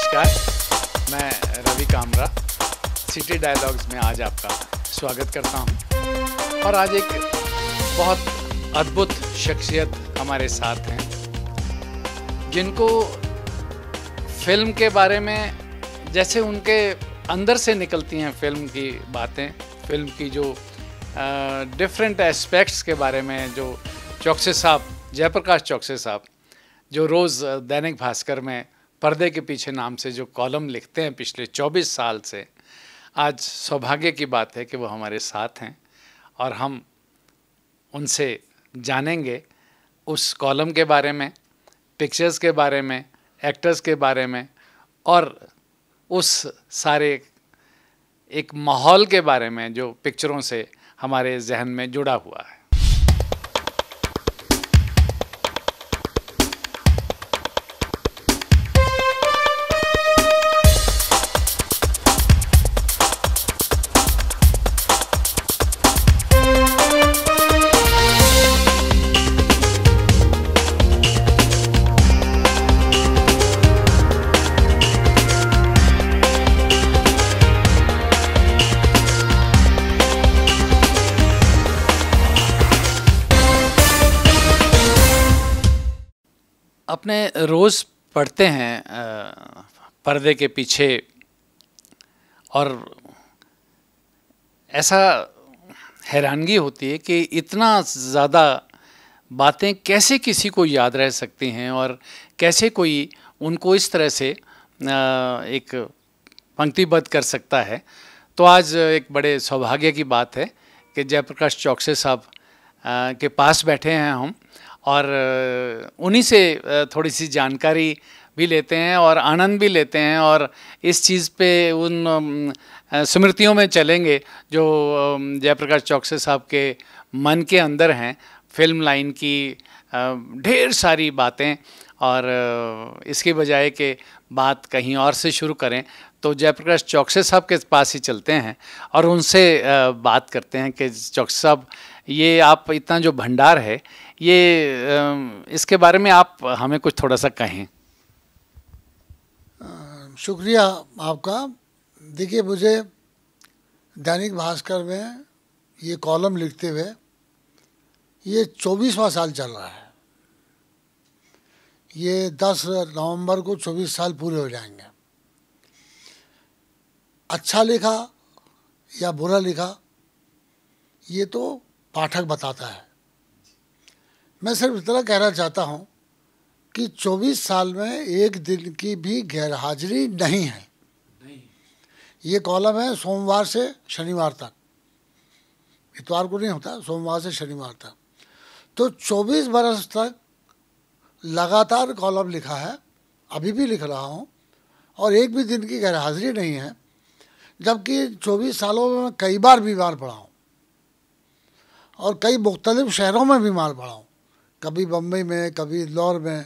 नमस्कार मैं Ravi Kamra city dialogues में आज आपका स्वागत करता हूं और आज एक बहुत अद्भुत शख्सियत हमारे साथ हैं जिनको फिल्म के बारे में जैसे उनके अंदर से निकलती हैं फिल्म की बातें फिल्म की जो डिफरेंट एस्पेक्ट्स के बारे में जो चौकसे साहब जयप्रकाश चौकसे साहब जो रोज़ दैनिक भास्कर में पर्दे के पीछे नाम से जो कॉलम लिखते हैं पिछले 24 साल से आज सौभाग्य की बात है कि वो हमारे साथ हैं और हम उनसे जानेंगे उस कॉलम के बारे में पिक्चर्स के बारे में एक्टर्स के बारे में और उस सारे एक माहौल के बारे में जो पिक्चरों से हमारे जहन में जुड़ा हुआ है रोज़ पढ़ते हैं पर्दे के पीछे और ऐसा हैरानगी होती है कि इतना ज़्यादा बातें कैसे किसी को याद रह सकती हैं और कैसे कोई उनको इस तरह से एक पंक्तिबद्ध कर सकता है तो आज एक बड़े सौभाग्य की बात है कि जयप्रकाश चौकसे साहब के पास बैठे हैं हम और उन्हीं से थोड़ी सी जानकारी भी लेते हैं और आनंद भी लेते हैं और इस चीज़ पे उन स्मृतियों में चलेंगे जो जयप्रकाश चौकसे साहब के मन के अंदर हैं फिल्म लाइन की ढेर सारी बातें और इसके बजाय के बात कहीं और से शुरू करें तो जयप्रकाश चौकसे साहब के पास ही चलते हैं और उनसे बात करते हैं कि चौकसे साहब ये आप इतना जो भंडार है ये इसके बारे में आप हमें कुछ थोड़ा सा कहें शुक्रिया आपका देखिए मुझे दैनिक भास्कर में ये कॉलम लिखते हुए ये चौबीसवा साल चल रहा है ये दस नवंबर को चौबीस साल पूरे हो जाएंगे अच्छा लिखा या बुरा लिखा ये तो पाठक बताता है मैं सिर्फ इतना कहना चाहता हूँ कि 24 साल में एक दिन की भी गैरहाजिरी नहीं है ये कॉलम है सोमवार से शनिवार तक इतवार को नहीं होता सोमवार से शनिवार तक तो 24 बरस तक लगातार कॉलम लिखा है अभी भी लिख रहा हूँ और एक भी दिन की गैरहाजिरी नहीं है जबकि 24 सालों में मैं कई बार बीमार पड़ा हूँ और कई मुख्तलिफ़ शहरों में भी माल हूँ कभी बम्बई में कभी इंदौर में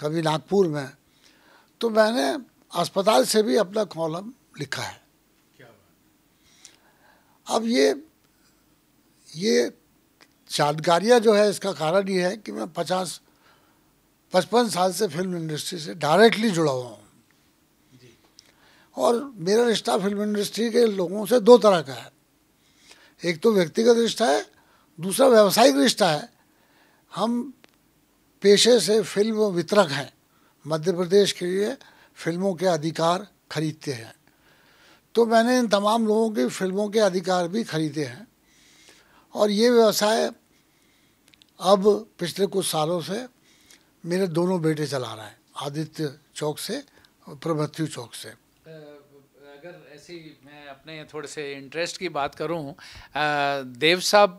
कभी नागपुर में तो मैंने अस्पताल से भी अपना कॉलम लिखा है अब ये ये जानकारियाँ जो है इसका कारण ये है कि मैं पचास पचपन साल से फिल्म इंडस्ट्री से डायरेक्टली जुड़ा हुआ हूँ और मेरा रिश्ता फिल्म इंडस्ट्री के लोगों से दो तरह का है एक तो व्यक्तिगत रिश्ता है दूसरा व्यावसायिक रिश्ता है हम पेशे से फिल्म वितरक हैं मध्य प्रदेश के लिए फिल्मों के अधिकार खरीदते हैं तो मैंने इन तमाम लोगों की फिल्मों के अधिकार भी खरीदे हैं और ये व्यवसाय अब पिछले कुछ सालों से मेरे दोनों बेटे चला रहे हैं आदित्य चौक से और चौक से अगर ऐसे मैं अपने थोड़े से इंटरेस्ट की बात करूं देव साहब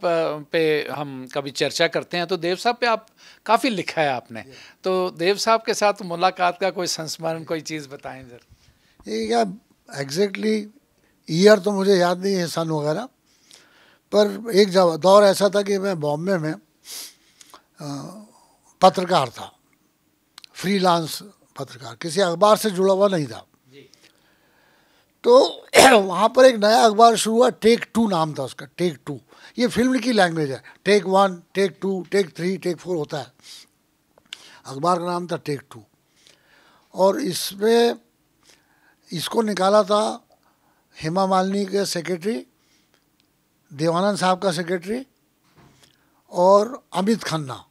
पे हम कभी चर्चा करते हैं तो देव साहब पे आप काफ़ी लिखा है आपने तो देव साहब के साथ मुलाकात का कोई संस्मरण कोई चीज़ बताएं सर ये क्या एग्जैक्टली ईयर तो मुझे याद नहीं है सन वगैरह पर एक दौर ऐसा था कि मैं बॉम्बे में पत्रकार था फ्रीलांस पत्रकार किसी अखबार से जुड़ा हुआ नहीं था तो वहाँ पर एक नया अखबार शुरू हुआ टेक टू नाम था उसका टेक टू ये फिल्म की लैंग्वेज है take one take two take three take four होता है अखबार का नाम था टेक टू और इसमें इसको निकाला था हेमा मालिनी के सेक्रेटरी देवानंद साहब का सेक्रेटरी और अमित खन्ना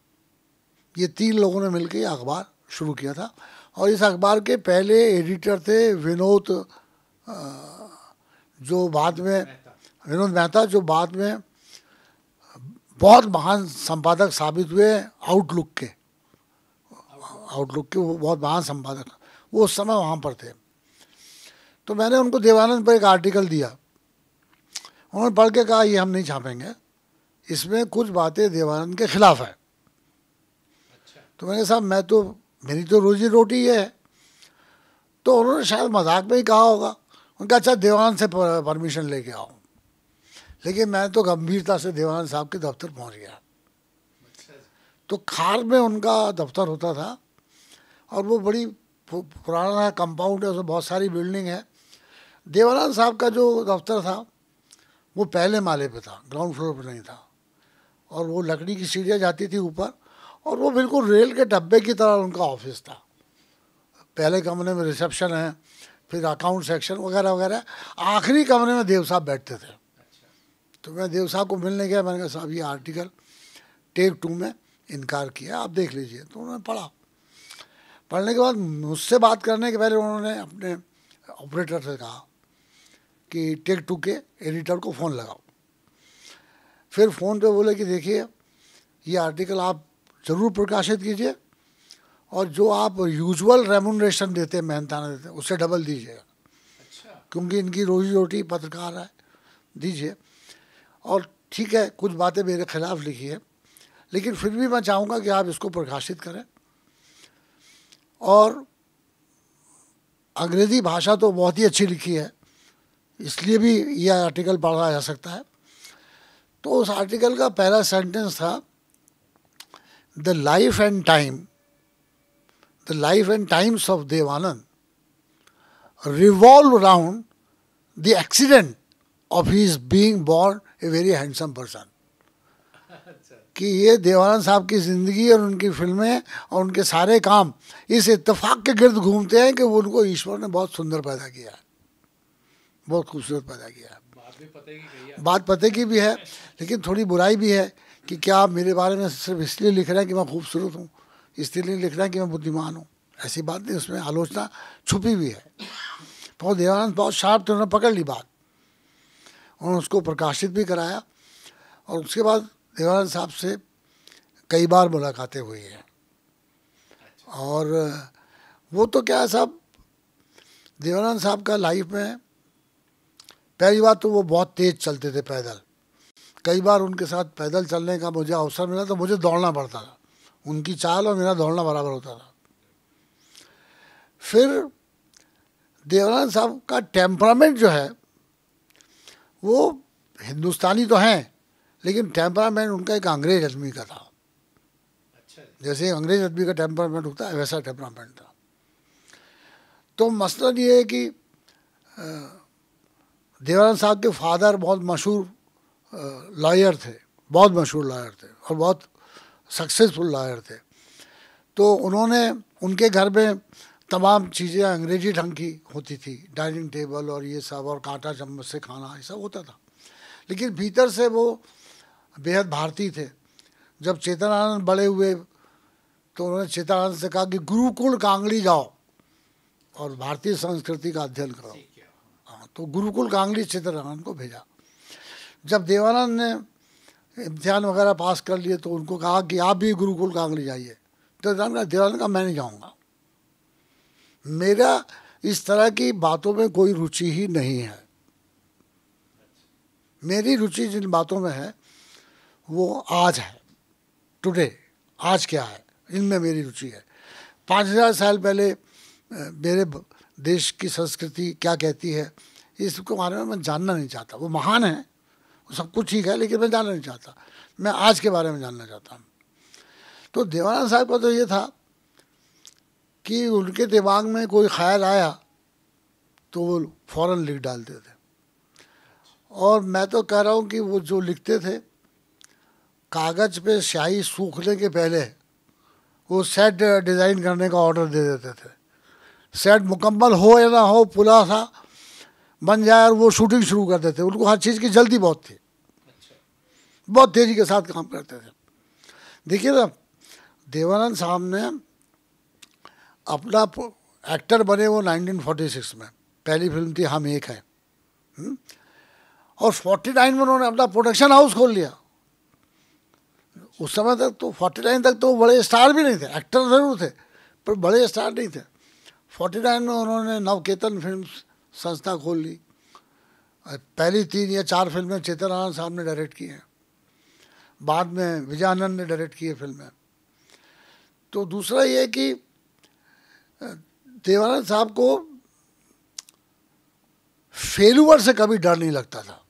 ये तीन लोगों ने मिलकर अखबार शुरू किया था और इस अखबार के पहले एडिटर थे विनोद जो बाद में विनोद मेहता जो बाद में बहुत महान संपादक साबित हुए आउटलुक के आउटलुक के वो बहुत महान संपादक वो उस समय वहाँ पर थे तो मैंने उनको देवानंद पर एक आर्टिकल दिया उन्होंने पढ़ के कहा ये हम नहीं छापेंगे इसमें कुछ बातें देवानंद के खिलाफ है अच्छा। तो मैंने साहब मैं तो मेरी तो रोजी रोटी है तो उन्होंने शायद मजाक में ही कहा होगा उनका अच्छा दीवान से परमिशन लेके आओ लेकिन मैं तो गंभीरता से दीवान साहब के दफ्तर पहुंच गया तो खार में उनका दफ्तर होता था और वो बड़ी पुराना कंपाउंड है उसमें बहुत सारी बिल्डिंग है देवानंद साहब का जो दफ्तर था वो पहले माले पे था ग्राउंड फ्लोर पे नहीं था और वो लकड़ी की सीढ़ियाँ जाती थी ऊपर और वो बिल्कुल रेल के डब्बे की तरह उनका ऑफिस था पहले कमरे में रिसेप्शन है फिर अकाउंट सेक्शन वगैरह वगैरह आखिरी कमरे में देव साहब बैठते थे तो मैं देव साहब को मिलने गया मैंने कहा साहब ये आर्टिकल टेक टू में इनकार किया आप देख लीजिए तो उन्होंने पढ़ा पढ़ने के बाद मुझसे बात करने के पहले उन्होंने अपने ऑपरेटर से कहा कि टेक टू के एडिटर को फ़ोन लगाओ फिर फ़ोन पे बोले कि देखिए ये आर्टिकल आप ज़रूर प्रकाशित कीजिए और जो आप यूजुअल रेमोनरेशन देते हैं मेहनताना देते हैं उससे डबल दीजिएगा अच्छा। क्योंकि इनकी रोजी रोटी पत्रकार है दीजिए और ठीक है कुछ बातें मेरे खिलाफ लिखी है लेकिन फिर भी मैं चाहूँगा कि आप इसको प्रकाशित करें और अंग्रेज़ी भाषा तो बहुत ही अच्छी लिखी है इसलिए भी यह आर्टिकल पढ़ा जा सकता है तो उस आर्टिकल का पहला सेंटेंस था the life and time the life and times of Devanand revolve around the accident of his being born a very handsome person. कि ये देवानंद साहब की ज़िंदगी और उनकी फिल्में और उनके सारे काम इस इतफाक के गिर्द घूमते हैं कि वो उनको ईश्वर ने बहुत सुंदर पैदा किया है बहुत खूबसूरत पैदा किया है बात पते की भी है लेकिन थोड़ी बुराई भी है कि क्या आप मेरे बारे में सिर्फ इसलिए लिख रहे हैं कि मैं खूबसूरत हूँ इसलिए नहीं लिख रहा कि मैं बुद्धिमान हूँ ऐसी बात नहीं उसमें आलोचना छुपी हुई है पर देवानंद बहुत शार्प थे उन्होंने पकड़ ली बात उन्होंने उसको प्रकाशित भी कराया और उसके बाद देवानंद साहब से कई बार मुलाकातें हुई हैं और वो तो क्या है साहब देवानंद साहब का लाइफ में पहली बार तो वो बहुत तेज़ चलते थे पैदल कई बार उनके साथ पैदल चलने का मुझे अवसर मिला तो मुझे दौड़ना पड़ता था उनकी चाल और मेरा दौड़ना बराबर होता था फिर देवानंद साहब का टेम्परामेंट जो है वो हिंदुस्तानी तो हैं लेकिन टेम्परामेंट उनका एक अंग्रेज आदमी का था अच्छा। जैसे अंग्रेज आदमी का टेम्परामेंट होता है वैसा टेम्परामेंट था तो मसला ये है कि देवानंद साहब के फादर बहुत मशहूर लॉयर थे बहुत मशहूर लॉयर थे और बहुत सक्सेसफुल लायर थे तो उन्होंने उनके घर में तमाम चीज़ें अंग्रेजी ढंग की होती थी डाइनिंग टेबल और ये सब और कांटा चम्मच से खाना ये सब होता था लेकिन भीतर से वो बेहद भारतीय थे जब चेतनानंद बड़े हुए तो उन्होंने चेतनानंद से कहा कि गुरुकुल कांगड़ी जाओ और भारतीय संस्कृति का अध्ययन करो हाँ तो गुरुकुल कांगड़ी चेतनानंद को भेजा जब देवानंद ने इम्तिहान वगैरह पास कर लिए तो उनको कहा कि आप भी गुरुकुल कांगड़ी जाइए तो दिलान का मैं नहीं जाऊँगा मेरा इस तरह की बातों में कोई रुचि ही नहीं है मेरी रुचि जिन बातों में है वो आज है टुडे आज क्या है इनमें मेरी रुचि है पाँच हज़ार साल पहले मेरे देश की संस्कृति क्या कहती है इसके बारे में मैं जानना नहीं चाहता वो महान है सब कुछ ठीक है लेकिन मैं जानना नहीं चाहता मैं आज के बारे में जानना चाहता हूँ तो देवानंद साहब का तो ये था कि उनके दिमाग में कोई ख्याल आया तो वो फ़ौर लिख डालते थे और मैं तो कह रहा हूँ कि वो जो लिखते थे कागज़ पे स्याही सूखने के पहले वो सेट डिज़ाइन करने का ऑर्डर दे देते थे सेट मुकम्मल हो या ना हो पुला था बन जाए और वो शूटिंग शुरू कर देते उनको हर चीज़ की जल्दी बहुत थी बहुत तेज़ी के साथ काम करते थे देखिए ना देवानंद साहब ने अपना एक्टर बने वो 1946 में पहली फिल्म थी हम एक हैं हम्म? और 49 में उन्होंने अपना प्रोडक्शन हाउस खोल लिया उस समय तक तो 49 तक तो बड़े स्टार भी नहीं थे एक्टर जरूर थे पर बड़े स्टार नहीं थे 49 में उन्होंने नवकेतन फिल्म्स संस्था खोल ली पहली तीन या चार फिल्में चेतन आनंद साहब ने डायरेक्ट की हैं बाद में विजयानंद ने डायरेक्ट की है फिल्में तो दूसरा ये कि देवानंद साहब को फेलुअर से कभी डर नहीं लगता था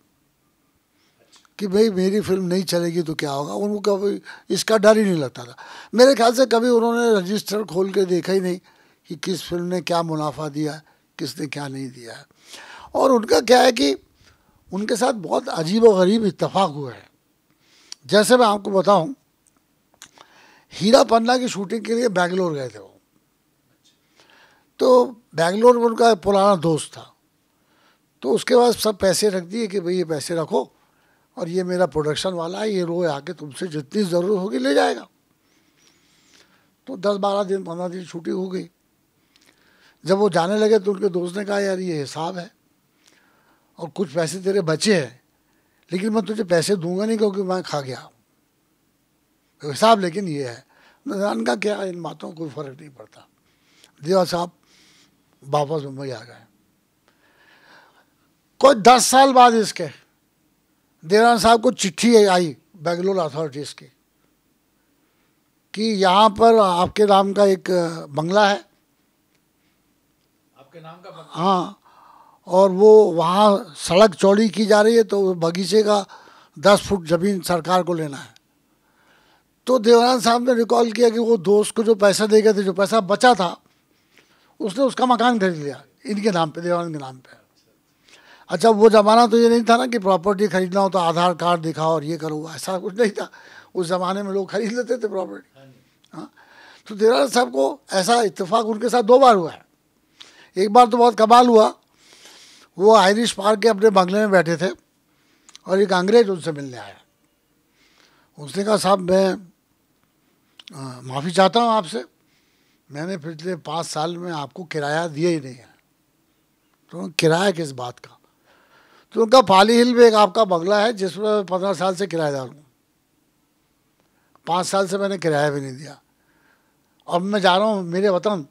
कि भाई मेरी फिल्म नहीं चलेगी तो क्या होगा उनको कभी इसका डर ही नहीं लगता था मेरे ख्याल से कभी उन्होंने रजिस्टर खोल के देखा ही नहीं कि किस फिल्म ने क्या मुनाफा दिया है किसने क्या नहीं दिया है और उनका क्या है कि उनके साथ बहुत अजीब व गरीब इतफाक़ हुआ है जैसे मैं आपको बताऊं हीरा पन्ना की शूटिंग के लिए बैंगलोर गए थे वो तो बैंगलोर में उनका पुराना दोस्त था तो उसके बाद सब पैसे रख दिए कि भाई ये पैसे रखो और ये मेरा प्रोडक्शन वाला है ये रोज आके तुमसे जितनी ज़रूरत होगी ले जाएगा तो दस बारह दिन पंद्रह दिन छुट्टी हो गई जब वो जाने लगे तो उनके दोस्त ने कहा यार ये हिसाब है और कुछ पैसे तेरे बचे हैं लेकिन मैं तुझे पैसे दूंगा नहीं क्योंकि मैं खा गया तो हिसाब लेकिन ये है रमजान का क्या इन बातों को कोई फ़र्क नहीं पड़ता देवा साहब वापस मुंबई आ गए कोई दस साल बाद इसके देवान साहब को चिट्ठी आई बेंगलोर अथॉरिटीज़ की कि यहाँ पर आपके नाम का एक बंगला है हाँ और वो वहाँ सड़क चौड़ी की जा रही है तो बगीचे का दस फुट ज़मीन सरकार को लेना है तो देवरान साहब ने रिकॉल किया कि वो दोस्त को जो पैसा दे गए थे जो पैसा बचा था उसने उसका मकान खरीद लिया इनके नाम पे देवरान के नाम पे अच्छा वो ज़माना तो ये नहीं था ना कि प्रॉपर्टी खरीदना हो तो आधार कार्ड दिखाओ और ये करो ऐसा कुछ नहीं था उस ज़माने में लोग खरीद लेते थे प्रॉपर्टी हाँ, हाँ तो देवरान साहब को ऐसा इतफाक़ उनके साथ दो बार हुआ है एक बार तो बहुत कमाल हुआ वो आयरिश पार्क के अपने बंगले में बैठे थे और एक अंग्रेज उनसे मिलने आया उसने कहा साहब मैं माफ़ी चाहता हूँ आपसे मैंने पिछले पाँच साल में आपको किराया दिया ही नहीं है तो किराया किस बात का तो उनका पाली हिल में एक आपका बंगला है जिसमें मैं पंद्रह साल से किराएदार हूँ पाँच साल से मैंने किराया भी नहीं दिया अब मैं जा रहा हूँ मेरे वतन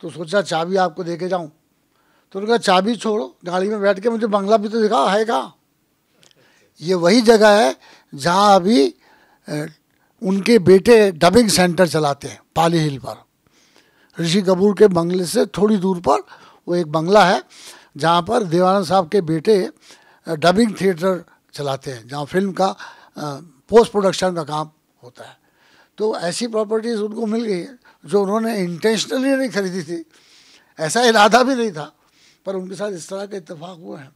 तो सोचा चाबी आपको दे के जाऊँ तो उन्होंने कहा चाबी छोड़ो गाड़ी में बैठ के मुझे बंगला भी तो दिखा है कहाँ ये वही जगह है जहाँ अभी उनके बेटे डबिंग सेंटर चलाते हैं पाली हिल पर ऋषि कपूर के बंगले से थोड़ी दूर पर वो एक बंगला है जहाँ पर देवानंद साहब के बेटे डबिंग थिएटर चलाते हैं जहाँ फिल्म का पोस्ट प्रोडक्शन का काम होता है तो ऐसी प्रॉपर्टीज़ उनको मिल गई है जो उन्होंने इंटेंशनली नहीं खरीदी थी ऐसा इरादा भी नहीं था पर उनके साथ इस तरह के इतफाक़ हुए हैं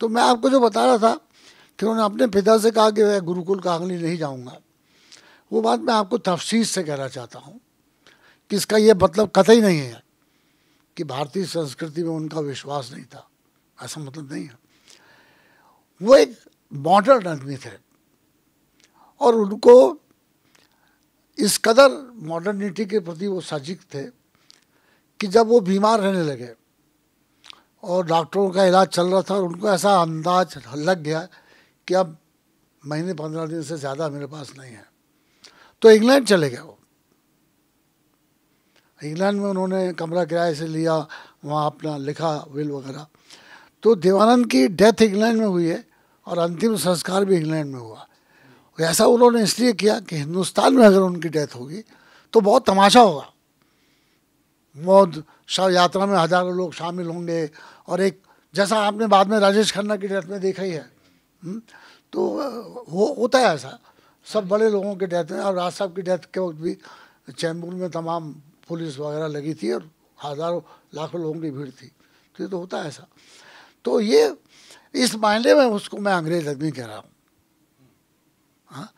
तो मैं आपको जो बता रहा था कि उन्होंने अपने पिता से कहा कि मैं गुरुकुल कांगली नहीं जाऊँगा वो बात मैं आपको तफसीस से कहना चाहता हूँ कि इसका ये मतलब कतई नहीं है कि भारतीय संस्कृति में उनका विश्वास नहीं था ऐसा मतलब नहीं है वो एक मॉडर्न आदमी थे और उनको इस कदर मॉडर्निटी के प्रति वो साजिक थे कि जब वो बीमार रहने लगे और डॉक्टरों का इलाज चल रहा था और उनको ऐसा अंदाज लग गया कि अब महीने पंद्रह दिन से ज़्यादा मेरे पास नहीं है तो इंग्लैंड चले गए वो इंग्लैंड में उन्होंने कमरा किराए से लिया वहाँ अपना लिखा विल वगैरह तो देवानंद की डेथ इंग्लैंड में हुई है और अंतिम संस्कार भी इंग्लैंड में हुआ तो ऐसा उन्होंने इसलिए किया कि हिंदुस्तान में अगर उनकी डेथ होगी तो बहुत तमाशा होगा मौत शव यात्रा में हजारों लोग शामिल होंगे और एक जैसा आपने बाद में राजेश खन्ना की डेथ में देखा ही है हम्म, तो वो होता है ऐसा सब बड़े लोगों के डेथ में और राज साहब की डेथ के वक्त भी चैम्बूर में तमाम पुलिस वगैरह लगी थी और हजारों लाखों लोगों की भीड़ थी तो ये तो होता है ऐसा तो ये इस मायने में उसको मैं अंग्रेज आदमी कह रहा हूँ हाँ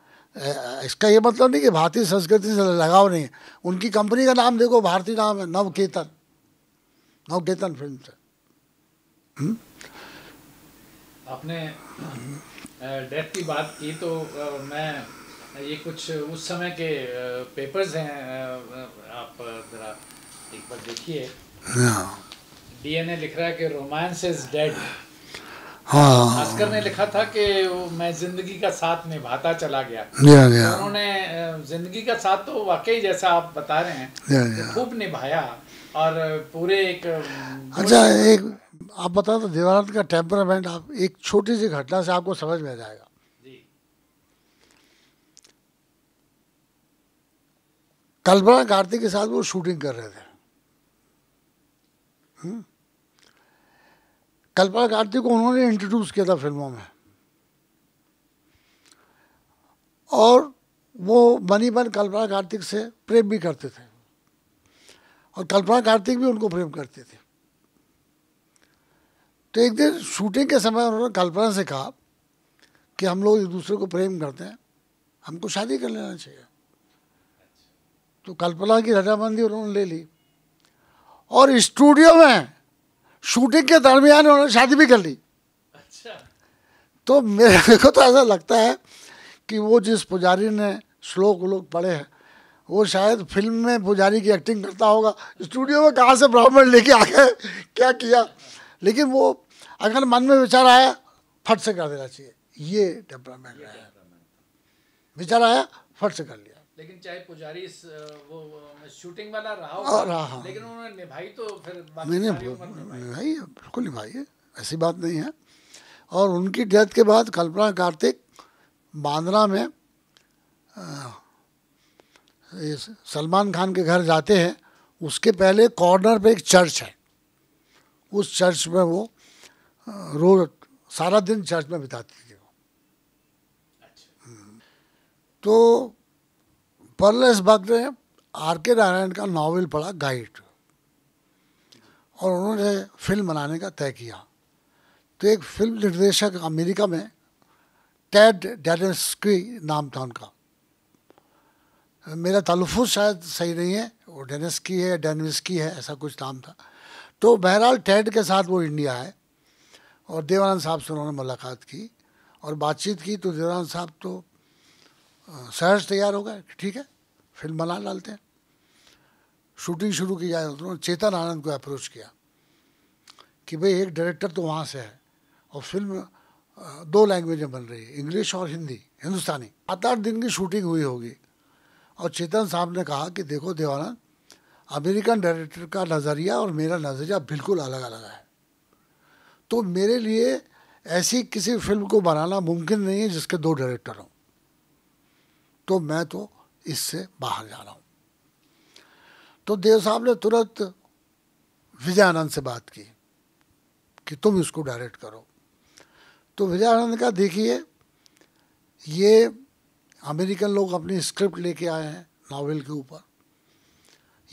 इसका ये मतलब नहीं कि भारतीय संस्कृति से लगाव नहीं है उनकी कंपनी का नाम देखो भारतीय नाम है नवकेतन नवकेतन फिल्म से हम्म? आपने डेथ की बात की तो मैं ये कुछ उस समय के पेपर्स हैं आप जरा एक बार देखिए डीएनए हाँ। लिख रहा है कि रोमांस इज डेड हाँ। भास्कर ने लिखा था कि मैं जिंदगी का साथ निभाता चला गया या, या। उन्होंने जिंदगी का साथ तो वाकई जैसा आप बता रहे हैं खूब निभाया और पूरे एक अच्छा एक आप बता दो तो, देवानंद का टेम्परामेंट आप एक छोटी सी घटना से आपको समझ में आ जाएगा कल्पना कार्तिक के साथ वो शूटिंग कर रहे थे हुँ? हम्म। कल्पना कार्तिक को उन्होंने इंट्रोड्यूस किया था फिल्मों में और वो मनी मन कल्पना कार्तिक से प्रेम भी करते थे और कल्पना कार्तिक भी उनको प्रेम करते थे तो एक दिन शूटिंग के समय उन्होंने कल्पना से कहा कि हम लोग एक दूसरे को प्रेम करते हैं हमको शादी कर लेना चाहिए तो कल्पना की रजामंदी उन्होंने ले ली और स्टूडियो में शूटिंग के दरमियान उन्होंने शादी भी कर ली अच्छा तो मेरे को तो ऐसा लगता है कि वो जिस पुजारी ने श्लोक व्लोक पढ़े हैं वो शायद फिल्म में पुजारी की एक्टिंग करता होगा स्टूडियो में कहाँ से ब्राह्मण लेके आ गए क्या किया लेकिन वो अगर मन में विचार आया फट से कर देना चाहिए ये डेवलपमेंट है विचार आया फट से कर लिया लेकिन चाहे पुजारी वो शूटिंग वाला रहा हाँ, हो रहा हाँ। लेकिन उन्होंने निभाई तो फिर मैंने निभाई बिल्कुल निभाई है ऐसी बात नहीं है और उनकी डेथ के बाद कल्पना कार्तिक बांद्रा में सलमान खान के घर जाते हैं उसके पहले कॉर्नर पे एक चर्च है उस चर्च में वो रोज सारा दिन चर्च में बिताती थी वो अच्छा। तो परलेस भक्त ने आर के नारायण का नावल पढ़ा गाइड और उन्होंने फिल्म बनाने का तय किया तो एक फिल्म निर्देशक अमेरिका में टेड डेडेस्की नाम था उनका मेरा तल्फ शायद सही नहीं है वो डेनेस्की है डेनविस्की है ऐसा कुछ नाम था तो बहरहाल टेड के साथ वो इंडिया आए और देवानंद साहब से उन्होंने मुलाकात की और बातचीत की तो देवानंद साहब तो सहज तैयार हो गए ठीक है फिल्म बना डालते हैं शूटिंग शुरू की जाए उन्होंने चेतन आनंद को अप्रोच किया कि भाई एक डायरेक्टर तो वहाँ से है और फिल्म दो लैंग्वेज में बन रही है इंग्लिश और हिंदी हिंदुस्तानी सात आठ दिन की शूटिंग हुई होगी और चेतन साहब ने कहा कि देखो देवानंद अमेरिकन डायरेक्टर का नज़रिया और मेरा नज़रिया बिल्कुल अलग अलग है तो मेरे लिए ऐसी किसी फिल्म को बनाना मुमकिन नहीं है जिसके दो डायरेक्टर हों तो मैं तो इससे बाहर जा रहा हूँ तो देव साहब ने तुरंत विजयानंद से बात की कि तुम इसको डायरेक्ट करो तो विजयानंद का देखिए ये अमेरिकन लोग अपनी स्क्रिप्ट लेके आए हैं नावल के ऊपर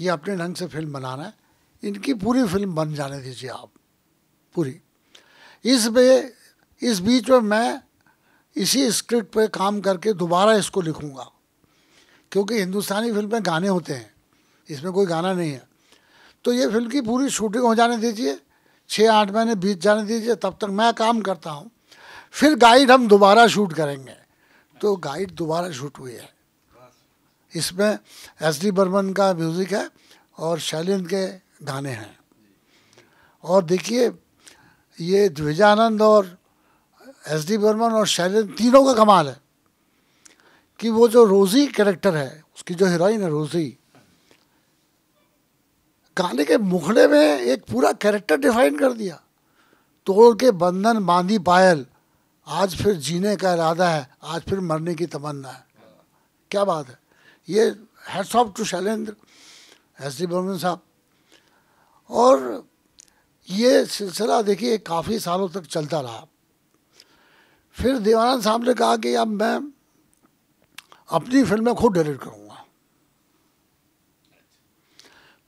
ये अपने ढंग से फिल्म बनाना है इनकी पूरी फिल्म बन जाने दीजिए आप पूरी इस बे इस बीच में मैं इसी स्क्रिप्ट पे काम करके दोबारा इसको लिखूँगा क्योंकि हिंदुस्तानी फिल्म में गाने होते हैं इसमें कोई गाना नहीं है तो ये फिल्म की पूरी शूटिंग हो जाने दीजिए छः आठ महीने बीत जाने दीजिए तब तक मैं काम करता हूँ फिर गाइड हम दोबारा शूट करेंगे तो गाइड दोबारा शूट हुई है इसमें एस डी बर्मन का म्यूज़िक है और शैलिन के गाने हैं और देखिए ये द्विजानंद और एस डी बर्मन और शैलेंद्र तीनों का कमाल है कि वो जो रोज़ी कैरेक्टर है उसकी जो हीरोइन है रोज़ी गाने के मुखड़े में एक पूरा कैरेक्टर डिफाइन कर दिया तोड़ के बंधन बांधी पायल आज फिर जीने का इरादा है आज फिर मरने की तमन्ना है क्या बात है ये hats off to Shailendra S D Burman साहब और ये सिलसिला देखिए काफ़ी सालों तक चलता रहा फिर देवानंद साहब ने कहा कि अब मैं अपनी फिल्में खुद डायरेक्ट करूँगा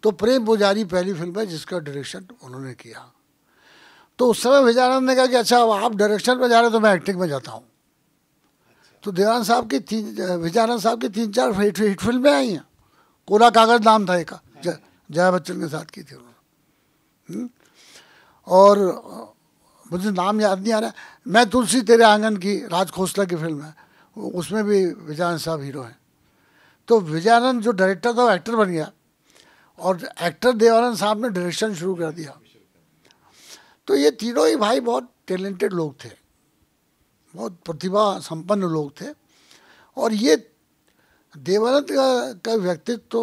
तो प्रेम पुजारी पहली फिल्म है जिसका डायरेक्शन उन्होंने किया तो उस समय विजयानंद ने कहा कि अच्छा अब आप डायरेक्शन में जा रहे तो मैं एक्टिंग में जाता हूँ तो देवानंद साहब की तीन विजयानंद साहब की तीन चार हिट हिट फिल्में आई हैं कोला कागज नाम था एक जया बच्चन के साथ की थी उन्होंने हम्म? और मुझे नाम याद नहीं आ रहा मैं तुलसी तेरे आंगन की राज खोसला की फिल्म है उसमें भी विजयानंद साहब हीरो हैं तो विजयानंद जो डायरेक्टर था वो एक्टर बन गया और एक्टर देवानंद साहब ने डायरेक्शन शुरू कर दिया तो ये तीनों ही भाई बहुत टैलेंटेड लोग थे बहुत प्रतिभा संपन्न लोग थे और ये देवानंद का, का व्यक्तित्व तो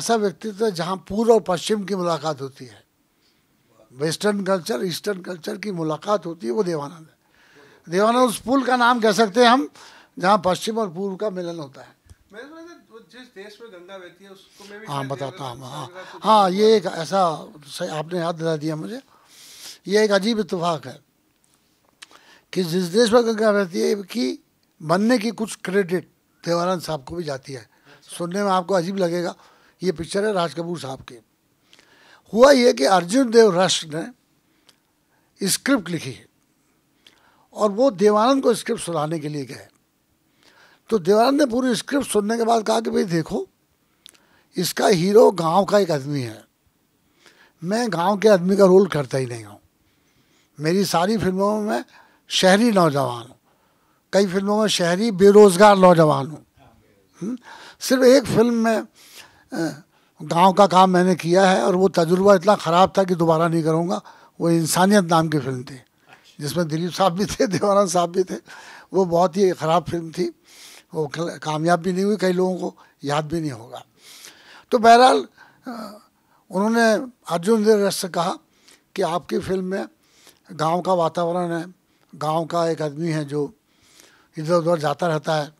ऐसा व्यक्तित्व जहाँ पूर्व और पश्चिम की मुलाकात होती है वेस्टर्न कल्चर ईस्टर्न कल्चर की मुलाकात होती है वो देवानंद है देवानंद उस पुल का नाम कह सकते हैं हम जहाँ पश्चिम और पूर्व का मिलन होता है तो हाँ बताता हूँ हाँ तो हाँ ये एक ऐसा आपने याद दिला दिया मुझे ये एक अजीब इतफाक है कि जिस देश में गंगा बहती है कि बनने की कुछ क्रेडिट देवानंद साहब को भी जाती है अच्छा। सुनने में आपको अजीब लगेगा ये पिक्चर है राज कपूर साहब की हुआ यह कि अर्जुन देव राष्ट्र ने स्क्रिप्ट लिखी और वो देवानंद को स्क्रिप्ट सुनाने के लिए गए तो देवानंद ने पूरी स्क्रिप्ट सुनने के बाद कहा कि भाई देखो इसका हीरो गांव का एक आदमी है मैं गांव के आदमी का रोल करता ही नहीं हूँ मेरी सारी फिल्मों में शहरी नौजवान हूँ कई फिल्मों में शहरी बेरोज़गार नौजवान हूँ हम्म, सिर्फ एक फिल्म में गांव का काम मैंने किया है और वो तजुर्बा इतना ख़राब था कि दोबारा नहीं करूँगा वो इंसानियत नाम की फिल्म थी जिसमें दिलीप साहब भी थे देवानंद साहब भी थे वो बहुत ही ख़राब फिल्म थी वो कामयाब भी नहीं हुई कई लोगों को याद भी नहीं होगा तो बहरहाल उन्होंने अर्जुन देव रस से कहा कि आपकी फिल्म में गांव का वातावरण है गांव का एक आदमी है जो इधर उधर जाता रहता है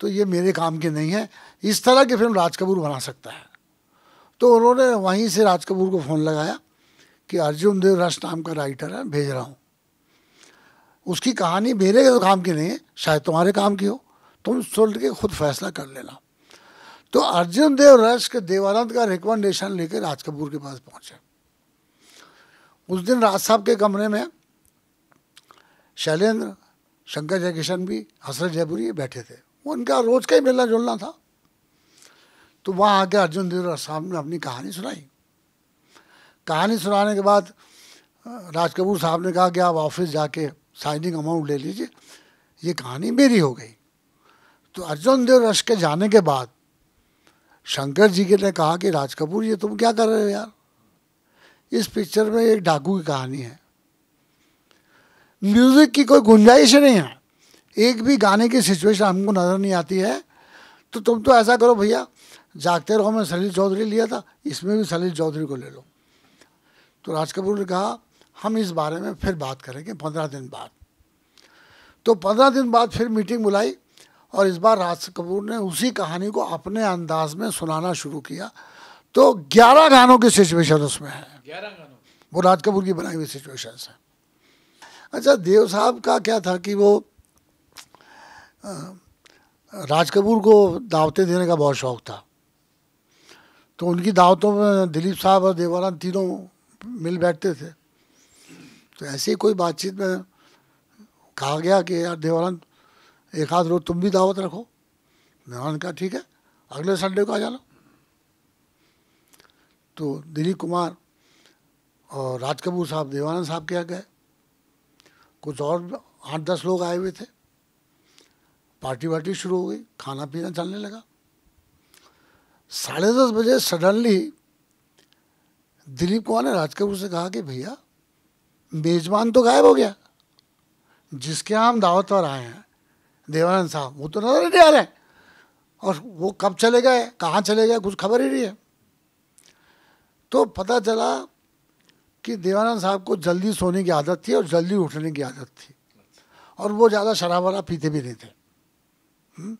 तो ये मेरे काम के नहीं है इस तरह की फिल्म राज कपूर बना सकता है तो उन्होंने वहीं से राज कपूर को फ़ोन लगाया कि अर्जुन देव रस नाम का राइटर है भेज रहा हूँ उसकी कहानी मेरे तो काम की नहीं है शायद तुम्हारे काम की हो तुम सुन के खुद फैसला कर लेना तो अर्जुन देव रस के देवानंद का रिकमेंडेशन लेकर राज कपूर के पास पहुंचे उस दिन राज साहब के कमरे में शैलेंद्र शंकर जयकिशन भी हसरत जयपुरी बैठे थे उनका रोज का ही मिलना जुलना था तो वहाँ आके अर्जुन देव साहब ने अपनी कहानी सुनाई कहानी सुनाने के बाद राज कपूर साहब ने कहा कि आप ऑफिस जाके साइनिंग अमाउंट ले लीजिए ये कहानी मेरी हो गई तो अर्जुन देव रश के जाने के बाद शंकर जी के ने कहा कि राज कपूर ये तुम क्या कर रहे हो यार इस पिक्चर में एक डाकू की कहानी है म्यूज़िक की कोई गुंजाइश नहीं है एक भी गाने की सिचुएशन हमको नज़र नहीं आती है तो तुम तो ऐसा करो भैया जागते रहो मैं सलील चौधरी लिया था इसमें भी सलील चौधरी को ले लो तो राज कपूर ने कहा हम इस बारे में फिर बात करेंगे पंद्रह दिन बाद तो पंद्रह दिन बाद फिर मीटिंग बुलाई और इस बार राज कपूर ने उसी कहानी को अपने अंदाज में सुनाना शुरू किया तो ग्यारह गानों की सिचुएशन उसमें है ग्यारह गानों वो राज कपूर की बनाई हुई सिचुएशन है अच्छा देव साहब का क्या था कि वो राज कपूर को दावतें देने का बहुत शौक था तो उनकी दावतों में दिलीप साहब और देवाराम तीनों मिल बैठते थे तो ऐसे ही कोई बातचीत में कहा गया कि यार देवाराम एक आध रोज तुम भी दावत रखो मेहमान कहा ठीक है अगले संडे को आ जाना तो दिलीप कुमार और राज कपूर साहब देवानंद साहब के यहाँ गए कुछ और आठ दस लोग आए हुए थे पार्टी वार्टी शुरू हो गई खाना पीना चलने लगा साढ़े दस बजे सडनली दिलीप कुमार ने राज कपूर से कहा कि भैया मेजबान तो गायब हो गया जिसके हम दावत पर आए हैं देवानंद साहब वो तो नजर नहीं आ रहे और वो कब चले गए कहाँ चले गए कुछ खबर ही नहीं है तो पता चला कि देवानंद साहब को जल्दी सोने की आदत थी और जल्दी उठने की आदत थी और वो ज़्यादा शराब वराब पीते भी नहीं थे हुँ? हम्म?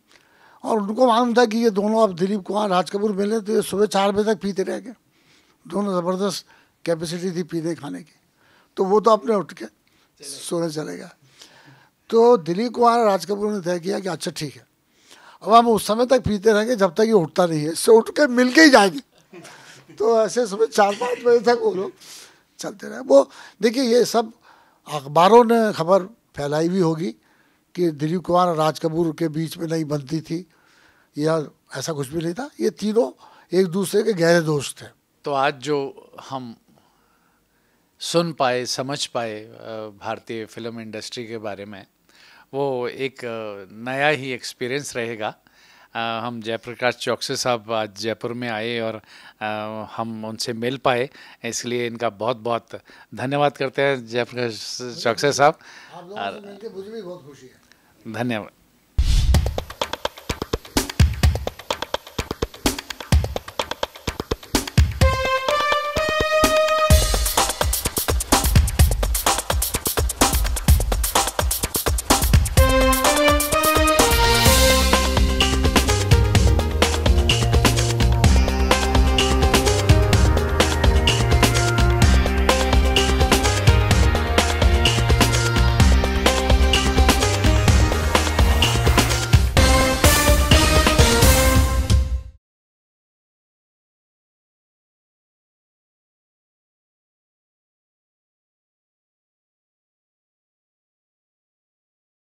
और उनको मालूम था कि ये दोनों अब दिलीप कुमार राज कपूर मिले तो ये सुबह चार बजे तक पीते रह गए दोनों ज़बरदस्त कैपेसिटी थी पीने खाने की तो वो तो अपने उठ के सोने चले गए तो दिलीप कुमार राज कपूर ने तय किया कि अच्छा ठीक है अब हम उस समय तक पीते रहेंगे जब तक ये उठता नहीं है इससे उठ के मिल के ही जाएंगे तो ऐसे सुबह चार पाँच बजे तक वो लोग चलते रहे वो देखिए ये सब अखबारों ने खबर फैलाई भी होगी कि दिलीप कुमार और राज कपूर के बीच में नहीं बनती थी या ऐसा कुछ भी नहीं था ये तीनों एक दूसरे के गहरे दोस्त थे तो आज जो हम सुन पाए समझ पाए भारतीय फिल्म इंडस्ट्री के बारे में वो एक नया ही एक्सपीरियंस रहेगा हम जयप्रकाश चौकसे साहब आज जयपुर में आए और हम उनसे मिल पाए इसलिए इनका बहुत बहुत धन्यवाद करते हैं जयप्रकाश चौकसे साहब धन्यवाद